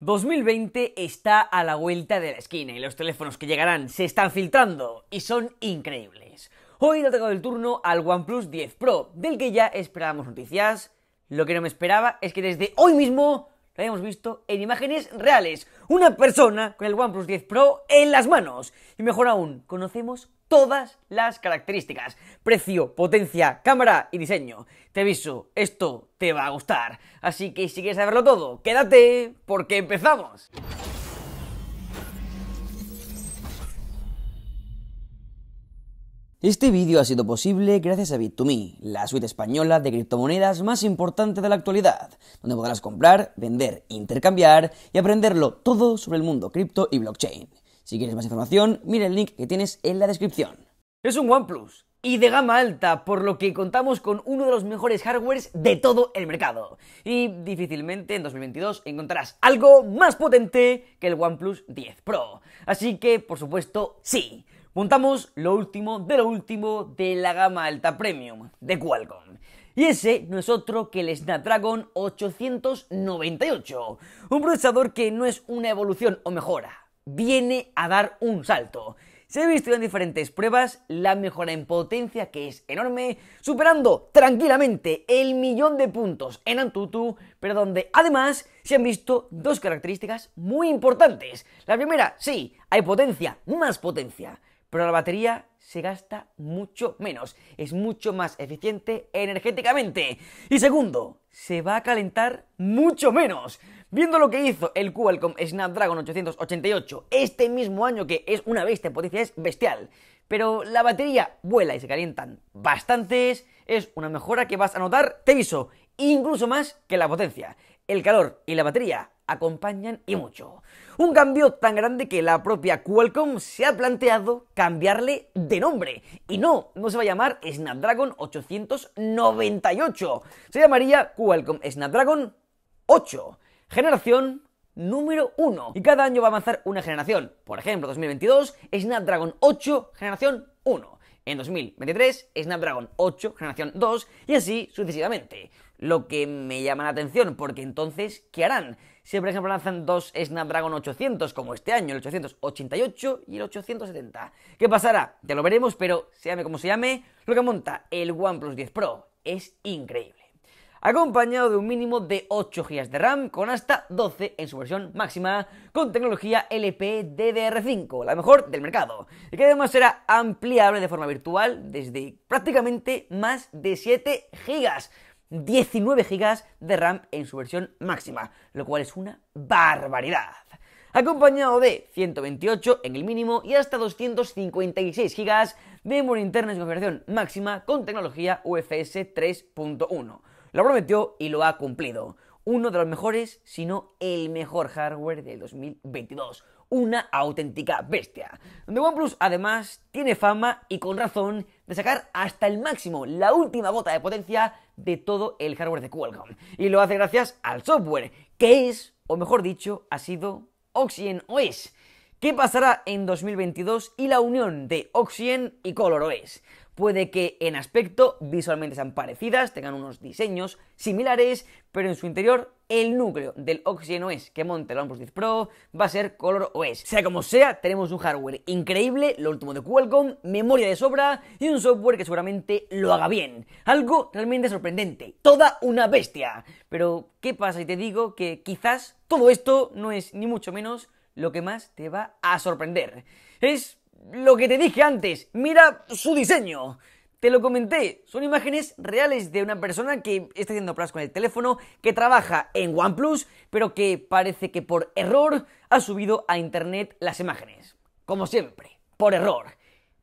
2020 está a la vuelta de la esquina y los teléfonos que llegarán se están filtrando y son increíbles. Hoy le ha tocado el turno al OnePlus 10 Pro, del que ya esperábamos noticias. Lo que no me esperaba es que desde hoy mismo lo hayamos visto en imágenes reales. Una persona con el OnePlus 10 Pro en las manos. Y mejor aún, conocemos todas las características. Precio, potencia, cámara y diseño. Te aviso, esto te va a gustar. Así que si quieres saberlo todo, quédate porque empezamos. Este vídeo ha sido posible gracias a Bit2Me, la suite española de criptomonedas más importante de la actualidad, donde podrás comprar, vender, intercambiar y aprenderlo todo sobre el mundo cripto y blockchain. Si quieres más información, mira el link que tienes en la descripción. Es un OnePlus y de gama alta, por lo que contamos con uno de los mejores hardwares de todo el mercado. Y difícilmente en 2022 encontrarás algo más potente que el OnePlus 10 Pro. Así que, por supuesto, sí. Montamos lo último de lo último de la gama alta premium de Qualcomm. Y ese no es otro que el Snapdragon 898, un procesador que no es una evolución o mejora, viene a dar un salto. Se ha visto en diferentes pruebas la mejora en potencia que es enorme, superando tranquilamente el millón de puntos en Antutu, pero donde además se han visto dos características muy importantes. La primera, sí, hay potencia, más potencia, pero la batería se gasta mucho menos, es mucho más eficiente energéticamente. Y segundo, se va a calentar mucho menos. Viendo lo que hizo el Qualcomm Snapdragon 888 este mismo año, que es una bestia, potencia es bestial, pero la batería vuela y se calientan bastantes, es una mejora que vas a notar, te aviso, incluso más que la potencia. El calor y la batería acompañan y mucho. Un cambio tan grande que la propia Qualcomm se ha planteado cambiarle de nombre. Y no, no se va a llamar Snapdragon 898. Se llamaría Qualcomm Snapdragon 8. Generación número 1. Y cada año va a avanzar una generación. Por ejemplo, 2022, Snapdragon 8, generación 1 en 2023 Snapdragon 8 generación 2 y así sucesivamente. Lo que me llama la atención, porque entonces, ¿qué harán? Si por ejemplo lanzan dos Snapdragon 800 como este año, el 888 y el 870. ¿Qué pasará? Ya lo veremos, pero se llame como se llame, lo que monta el OnePlus 10 Pro es increíble acompañado de un mínimo de 8 GB de RAM con hasta 12 en su versión máxima, con tecnología LPDDR5, la mejor del mercado, y que además será ampliable de forma virtual desde prácticamente más de 7 GB. 19 GB de RAM en su versión máxima, lo cual es una barbaridad. Acompañado de 128 en el mínimo y hasta 256 GB de memoria interna en su configuración máxima con tecnología UFS 3.1 lo prometió y lo ha cumplido. Uno de los mejores, si no el mejor hardware del 2022. Una auténtica bestia. Donde OnePlus además tiene fama y con razón de sacar hasta el máximo la última gota de potencia de todo el hardware de Qualcomm. Y lo hace gracias al software, que es, o mejor dicho, ha sido Oxygen OS. ¿Qué pasará en 2022 y la unión de Oxygen y ColorOS? Puede que en aspecto visualmente sean parecidas, tengan unos diseños similares, pero en su interior el núcleo del Oxygen OS que monte el OnePlus 10 Pro va a ser Color OS. Sea como sea, tenemos un hardware increíble, lo último de Qualcomm, memoria de sobra y un software que seguramente lo haga bien. Algo realmente sorprendente, toda una bestia. Pero, ¿qué pasa si te digo que quizás todo esto no es ni mucho menos lo que más te va a sorprender? Es lo que te dije antes, mira su diseño. Te lo comenté, son imágenes reales de una persona que está haciendo pruebas con el teléfono, que trabaja en OnePlus, pero que parece que por error ha subido a internet las imágenes. Como siempre, por error.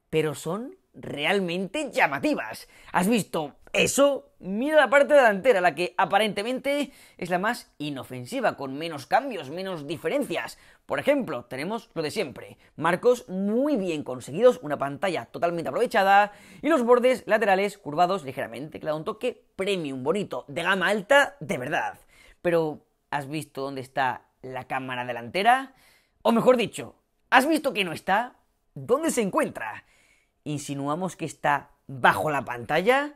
Pero son realmente llamativas. ¿Has visto eso? Mira la parte delantera, la que aparentemente es la más inofensiva, con menos cambios, menos diferencias. Por ejemplo, tenemos lo de siempre, marcos muy bien conseguidos, una pantalla totalmente aprovechada y los bordes laterales curvados ligeramente, que le da un toque premium, bonito, de gama alta, de verdad. Pero, ¿has visto dónde está la cámara delantera? O mejor dicho, ¿has visto que no está? ¿Dónde se encuentra? ¿Insinuamos que está bajo la pantalla?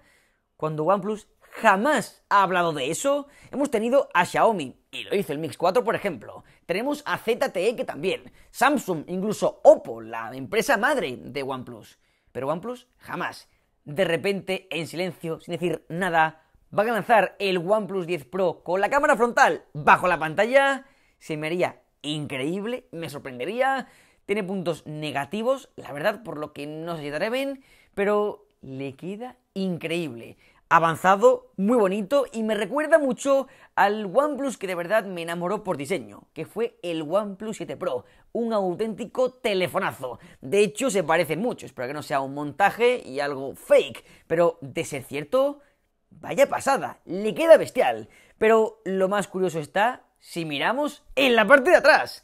Cuando OnePlus jamás ha hablado de eso. Hemos tenido a Xiaomi, y lo hizo el Mix 4, por ejemplo. Tenemos a ZTE que también, Samsung, incluso Oppo, la empresa madre de OnePlus. Pero OnePlus jamás, de repente, en silencio, sin decir nada, va a lanzar el OnePlus 10 Pro con la cámara frontal bajo la pantalla. Se me haría increíble, me sorprendería. Tiene puntos negativos, la verdad, por lo que no se bien... pero le queda increíble avanzado, muy bonito y me recuerda mucho al OnePlus que de verdad me enamoró por diseño, que fue el OnePlus 7 Pro, un auténtico telefonazo. De hecho, se parecen mucho, espero que no sea un montaje y algo fake, pero de ser cierto, vaya pasada, le queda bestial. Pero lo más curioso está si miramos en la parte de atrás.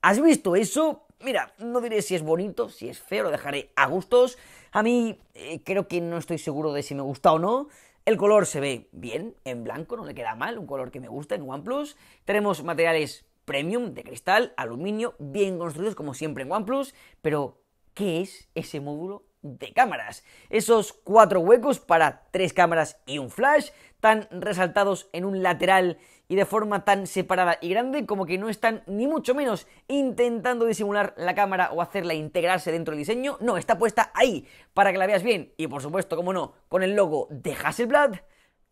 ¿Has visto eso? Mira, no diré si es bonito, si es feo, lo dejaré a gustos, a mí eh, creo que no estoy seguro de si me gusta o no. El color se ve bien, en blanco, no le queda mal, un color que me gusta en OnePlus. Tenemos materiales premium de cristal, aluminio, bien construidos como siempre en OnePlus, pero ¿qué es ese módulo de cámaras. Esos cuatro huecos para tres cámaras y un flash, tan resaltados en un lateral y de forma tan separada y grande como que no están ni mucho menos intentando disimular la cámara o hacerla integrarse dentro del diseño, no, está puesta ahí para que la veas bien y por supuesto, como no, con el logo de Hasselblad,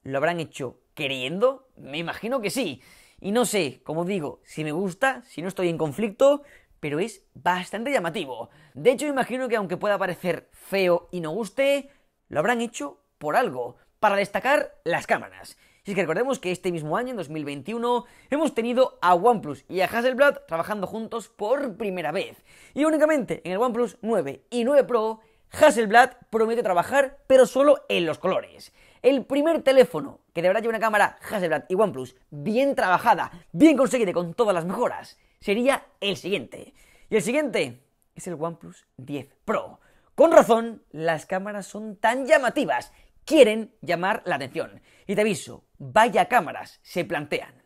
¿lo habrán hecho queriendo? Me imagino que sí. Y no sé, como digo, si me gusta, si no estoy en conflicto, pero es bastante llamativo. De hecho, imagino que aunque pueda parecer feo y no guste, lo habrán hecho por algo, para destacar las cámaras. Si es que recordemos que este mismo año, en 2021, hemos tenido a OnePlus y a Hasselblad trabajando juntos por primera vez. Y únicamente en el OnePlus 9 y 9 Pro, Hasselblad promete trabajar, pero solo en los colores. El primer teléfono que deberá llevar una cámara Hasselblad y OnePlus bien trabajada, bien conseguida con todas las mejoras, sería el siguiente. Y el siguiente es el OnePlus 10 Pro. Con razón, las cámaras son tan llamativas, quieren llamar la atención. Y te aviso, vaya cámaras se plantean.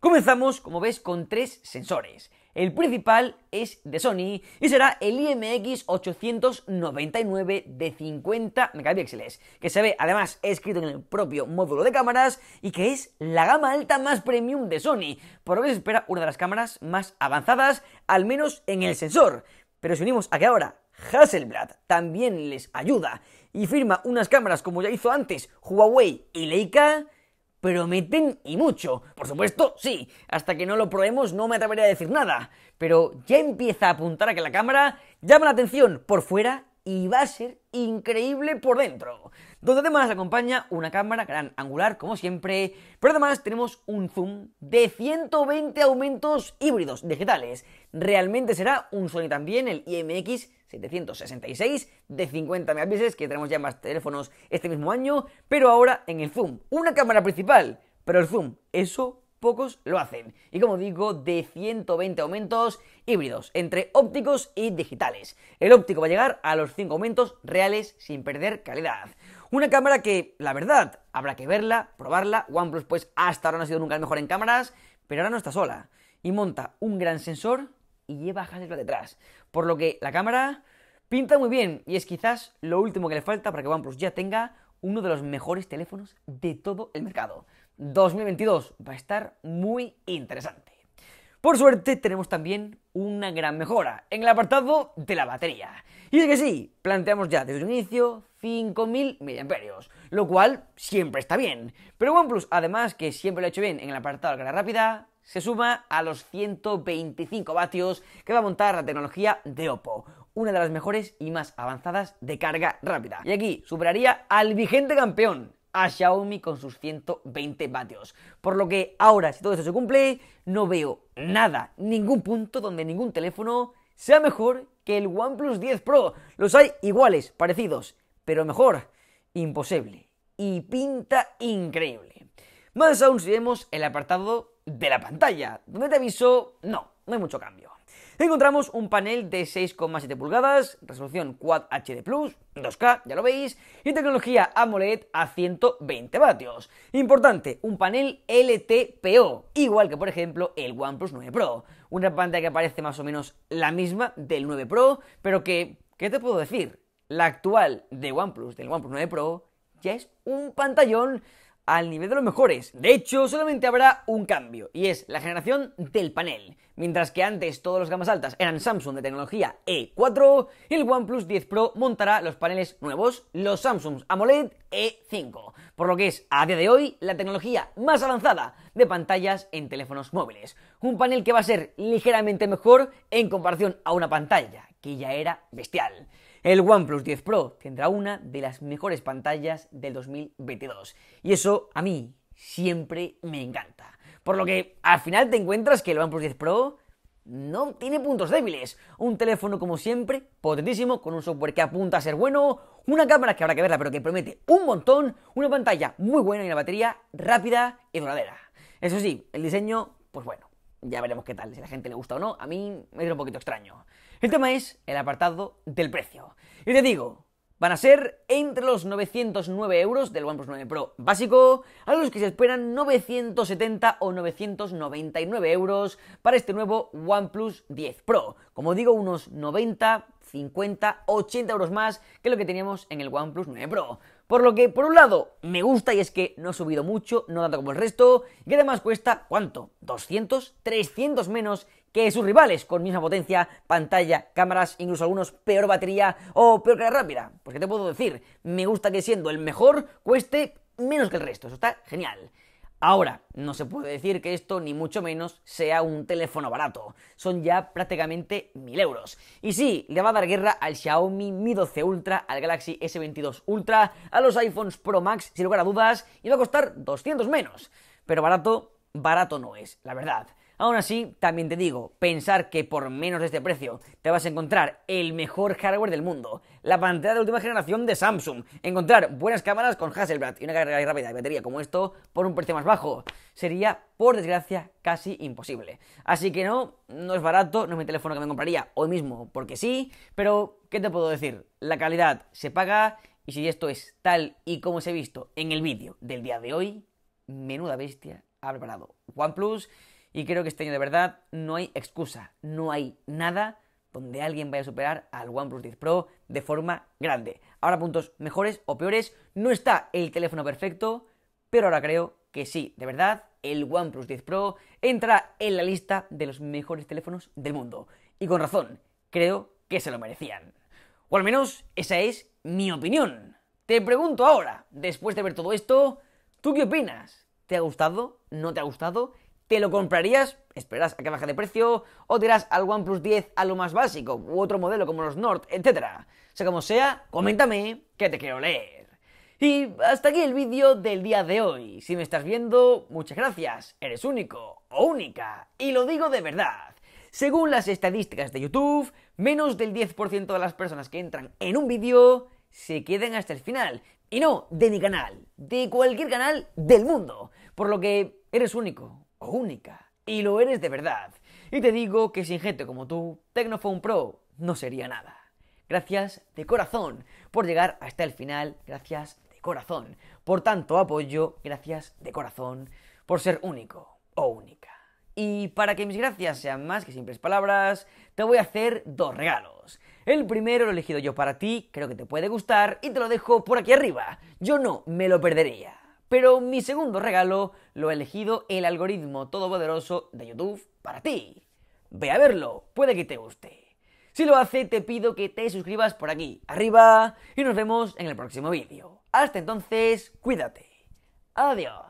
Comenzamos, como ves, con tres sensores. El principal es de Sony y será el IMX 899 de 50 megapíxeles, que se ve además escrito en el propio módulo de cámaras y que es la gama alta más premium de Sony, por lo que se espera una de las cámaras más avanzadas, al menos en el sensor. Pero si unimos a que ahora Hasselblad también les ayuda y firma unas cámaras como ya hizo antes Huawei y Leica, prometen y mucho. Por supuesto, sí. Hasta que no lo probemos no me atrevería a decir nada. Pero ya empieza a apuntar a que la cámara llama la atención por fuera y va a ser increíble por dentro. Donde además acompaña una cámara gran angular, como siempre, pero además tenemos un zoom de 120 aumentos híbridos digitales. Realmente será un Sony también, el IMX 766 de 50 megapíxeles que tenemos ya en más teléfonos este mismo año, pero ahora en el zoom. Una cámara principal, pero el zoom, eso pocos lo hacen. Y como digo, de 120 aumentos híbridos entre ópticos y digitales. El óptico va a llegar a los 5 aumentos reales sin perder calidad. Una cámara que, la verdad, habrá que verla, probarla. OnePlus pues hasta ahora no ha sido nunca el mejor en cámaras, pero ahora no está sola. Y monta un gran sensor y lleva a detrás. Por lo que la cámara pinta muy bien y es quizás lo último que le falta para que OnePlus ya tenga uno de los mejores teléfonos de todo el mercado. 2022 va a estar muy interesante. Por suerte tenemos también una gran mejora en el apartado de la batería. Y es que sí, planteamos ya desde un inicio 5.000 mAh, lo cual siempre está bien. Pero OnePlus, además que siempre lo ha hecho bien en el apartado de la rápida, se suma a los 125 vatios que va a montar la tecnología de Oppo, una de las mejores y más avanzadas de carga rápida. Y aquí superaría al vigente campeón, a Xiaomi con sus 120 vatios. Por lo que ahora, si todo eso se cumple, no veo nada, ningún punto donde ningún teléfono sea mejor que el OnePlus 10 Pro. Los hay iguales, parecidos, pero mejor, imposible. Y pinta increíble. Más aún si vemos el apartado de la pantalla, donde te aviso, no, no hay mucho cambio encontramos un panel de 6,7 pulgadas, resolución Quad HD+, plus 2K, ya lo veis, y tecnología AMOLED a 120 vatios. Importante, un panel LTPO, igual que por ejemplo el OnePlus 9 Pro, una pantalla que parece más o menos la misma del 9 Pro, pero que, ¿qué te puedo decir? La actual de OnePlus, del OnePlus 9 Pro, ya es un pantallón al nivel de los mejores. De hecho, solamente habrá un cambio, y es la generación del panel. Mientras que antes todos los gamas altas eran Samsung de tecnología E4, el OnePlus 10 Pro montará los paneles nuevos, los Samsung AMOLED E5, por lo que es a día de hoy la tecnología más avanzada de pantallas en teléfonos móviles. Un panel que va a ser ligeramente mejor en comparación a una pantalla, que ya era bestial. El OnePlus 10 Pro tendrá una de las mejores pantallas del 2022. Y eso a mí siempre me encanta. Por lo que al final te encuentras que el OnePlus 10 Pro no tiene puntos débiles. Un teléfono, como siempre, potentísimo, con un software que apunta a ser bueno, una cámara que habrá que verla, pero que promete un montón, una pantalla muy buena y una batería rápida y duradera. Eso sí, el diseño, pues bueno, ya veremos qué tal, si a la gente le gusta o no. A mí me da un poquito extraño. El tema es el apartado del precio. Y te digo, van a ser entre los 909 euros del OnePlus 9 Pro básico a los que se esperan 970 o 999 euros para este nuevo OnePlus 10 Pro. Como digo, unos 90, 50, 80 euros más que lo que teníamos en el OnePlus 9 Pro. Por lo que, por un lado, me gusta y es que no ha subido mucho, no tanto como el resto, y además cuesta, ¿cuánto? ¿200? ¿300 menos que sus rivales con misma potencia, pantalla, cámaras, incluso algunos peor batería o peor carga rápida? Pues que te puedo decir, me gusta que siendo el mejor cueste menos que el resto, eso está genial. Ahora, no se puede decir que esto ni mucho menos sea un teléfono barato. Son ya prácticamente 1000 euros. Y sí, le va a dar guerra al Xiaomi Mi 12 Ultra, al Galaxy S22 Ultra, a los iPhones Pro Max, sin lugar a dudas, y va a costar 200 menos. Pero barato, barato no es, la verdad. Aún así, también te digo, pensar que por menos de este precio te vas a encontrar el mejor hardware del mundo, la pantalla de última generación de Samsung, encontrar buenas cámaras con Hasselblad y una carga rápida de batería como esto por un precio más bajo, sería, por desgracia, casi imposible. Así que no, no es barato, no es mi teléfono que me compraría hoy mismo porque sí, pero ¿qué te puedo decir? La calidad se paga y si esto es tal y como se ha visto en el vídeo del día de hoy, menuda bestia ha preparado OnePlus y creo que este año de verdad no hay excusa, no hay nada donde alguien vaya a superar al OnePlus 10 Pro de forma grande. Ahora puntos mejores o peores, no está el teléfono perfecto, pero ahora creo que sí, de verdad, el OnePlus 10 Pro entra en la lista de los mejores teléfonos del mundo. Y con razón, creo que se lo merecían. O al menos esa es mi opinión. Te pregunto ahora, después de ver todo esto, ¿tú qué opinas? ¿Te ha gustado? ¿No te ha gustado? ¿Te lo comprarías? ¿Esperas a que baje de precio? ¿O te al OnePlus 10 a lo más básico? ¿U otro modelo como los Nord, etcétera? Sea como sea, coméntame que te quiero leer. Y hasta aquí el vídeo del día de hoy. Si me estás viendo, muchas gracias. Eres único o única. Y lo digo de verdad. Según las estadísticas de YouTube, menos del 10% de las personas que entran en un vídeo se quedan hasta el final. Y no de mi canal, de cualquier canal del mundo. Por lo que eres único o única. Y lo eres de verdad. Y te digo que sin gente como tú, Tecnophone Pro no sería nada. Gracias de corazón por llegar hasta el final. Gracias de corazón. Por tanto apoyo, gracias de corazón por ser único o única. Y para que mis gracias sean más que simples palabras, te voy a hacer dos regalos. El primero lo he elegido yo para ti, creo que te puede gustar y te lo dejo por aquí arriba. Yo no me lo perdería. Pero mi segundo regalo lo ha elegido el algoritmo todopoderoso de YouTube para ti. Ve a verlo, puede que te guste. Si lo hace, te pido que te suscribas por aquí, arriba, y nos vemos en el próximo vídeo. Hasta entonces, cuídate. Adiós.